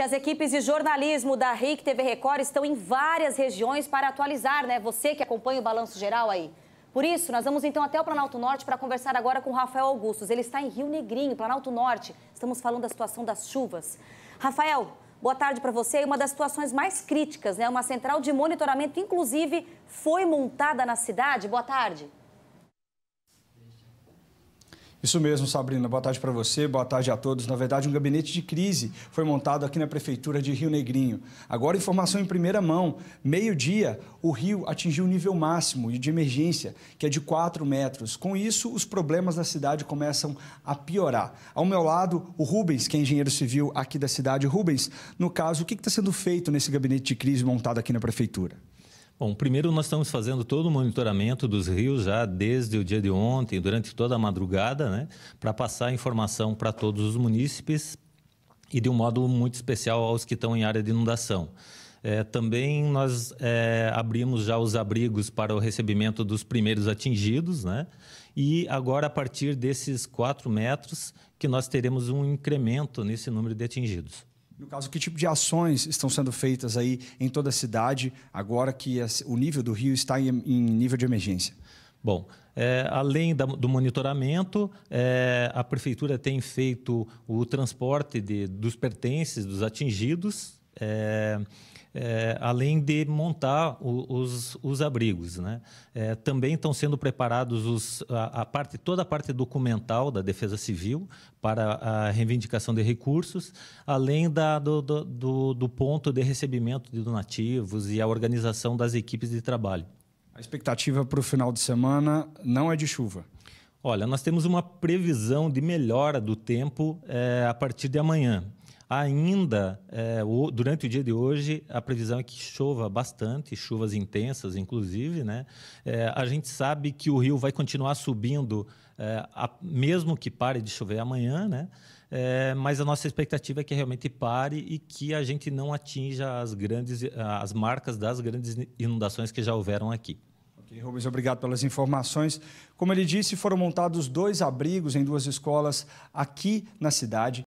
As equipes de jornalismo da RIC TV Record estão em várias regiões para atualizar, né? Você que acompanha o Balanço Geral aí. Por isso, nós vamos então até o Planalto Norte para conversar agora com Rafael Augustos. Ele está em Rio Negrinho, Planalto Norte. Estamos falando da situação das chuvas. Rafael, boa tarde para você. Uma das situações mais críticas, né? Uma central de monitoramento, inclusive, foi montada na cidade. Boa tarde. Isso mesmo, Sabrina. Boa tarde para você, boa tarde a todos. Na verdade, um gabinete de crise foi montado aqui na Prefeitura de Rio Negrinho. Agora, informação em primeira mão: meio-dia, o rio atingiu o nível máximo de emergência, que é de 4 metros. Com isso, os problemas da cidade começam a piorar. Ao meu lado, o Rubens, que é engenheiro civil aqui da cidade. Rubens, no caso, o que está sendo feito nesse gabinete de crise montado aqui na Prefeitura? Bom, primeiro nós estamos fazendo todo o monitoramento dos rios já desde o dia de ontem, durante toda a madrugada, né, para passar informação para todos os munícipes e de um modo muito especial aos que estão em área de inundação. É, também nós é, abrimos já os abrigos para o recebimento dos primeiros atingidos, né? E agora, a partir desses 4 metros, que nós teremos um incremento nesse número de atingidos. No caso, que tipo de ações estão sendo feitas aí em toda a cidade, agora que o nível do rio está em, nível de emergência? Bom, é, além da, do monitoramento, é, a prefeitura tem feito o transporte de, dos pertences dos atingidos é, é, além de montar o, os, os, abrigos. Né? É, também estão sendo preparados os, a, a, parte, toda a parte documental da Defesa Civil para a reivindicação de recursos, além da, do, do, do ponto de recebimento de donativos e a organização das equipes de trabalho. A expectativa para o final de semana não é de chuva. Olha, nós temos uma previsão de melhora do tempo é, a partir de amanhã. Ainda, é, o, durante o dia de hoje, a previsão é que chova bastante, chuvas intensas, inclusive. Né? É, a gente sabe que o rio vai continuar subindo, é, a, mesmo que pare de chover amanhã, né? É, mas a nossa expectativa é que realmente pare e que a gente não atinja as, grandes, as marcas das grandes inundações que já houveram aqui. Rubens, obrigado pelas informações. Como ele disse, foram montados dois abrigos em duas escolas aqui na cidade